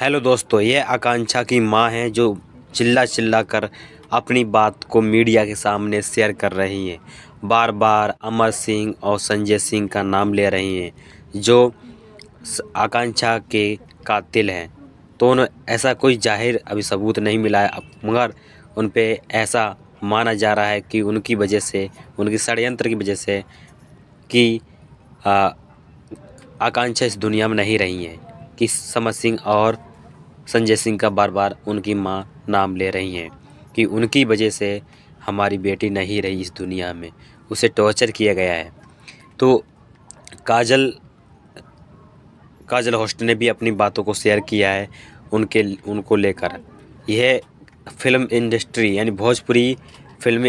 hello दोस्तों ये आकांक्षा की माँ है जो चिल्ला चिल्ला कर अपनी बात को मीडिया के सामने शेयर कर रही हैं बार बार अमर सिंह और संजय सिंह का नाम ले रही हैं जो आकांक्षा के कातिल हैं तो उन्हें ऐसा कोई जाहिर अभी सबूत नहीं मिला है मगर उन पर ऐसा माना जा रहा है कि उनकी वजह से उनकी षडयंत्र की वजह से कि आकांक्षा इस दुनिया में नहीं रही हैं कि समर सिंह और संजय सिंह का बार बार उनकी माँ नाम ले रही हैं कि उनकी वजह से हमारी बेटी नहीं रही इस दुनिया में उसे टॉर्चर किया गया है तो काजल काजल होस्ट ने भी अपनी बातों को शेयर किया है उनके उनको लेकर यह फिल्म इंडस्ट्री यानी भोजपुरी फिल्म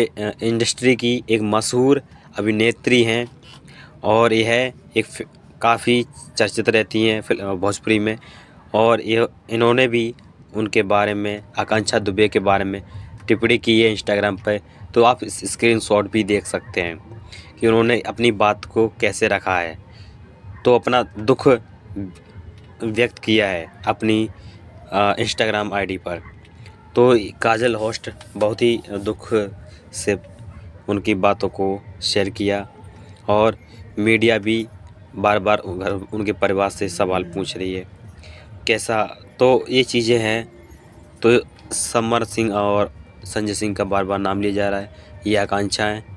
इंडस्ट्री की एक मशहूर अभिनेत्री हैं और यह एक काफ़ी चर्चित रहती हैं भोजपुरी में और ये इन्होंने भी उनके बारे में आकांक्षा दुबे के बारे में टिप्पणी की है इंस्टाग्राम पर तो आप इस स्क्रीनशॉट भी देख सकते हैं कि उन्होंने अपनी बात को कैसे रखा है तो अपना दुख व्यक्त किया है अपनी इंस्टाग्राम आईडी पर तो काजल होस्ट बहुत ही दुख से उनकी बातों को शेयर किया और मीडिया भी बार बार उनके परिवार से सवाल पूछ रही है कैसा तो ये चीज़ें हैं तो समर सिंह और संजय सिंह का बार बार नाम लिया जा रहा है ये आकांक्षाएँ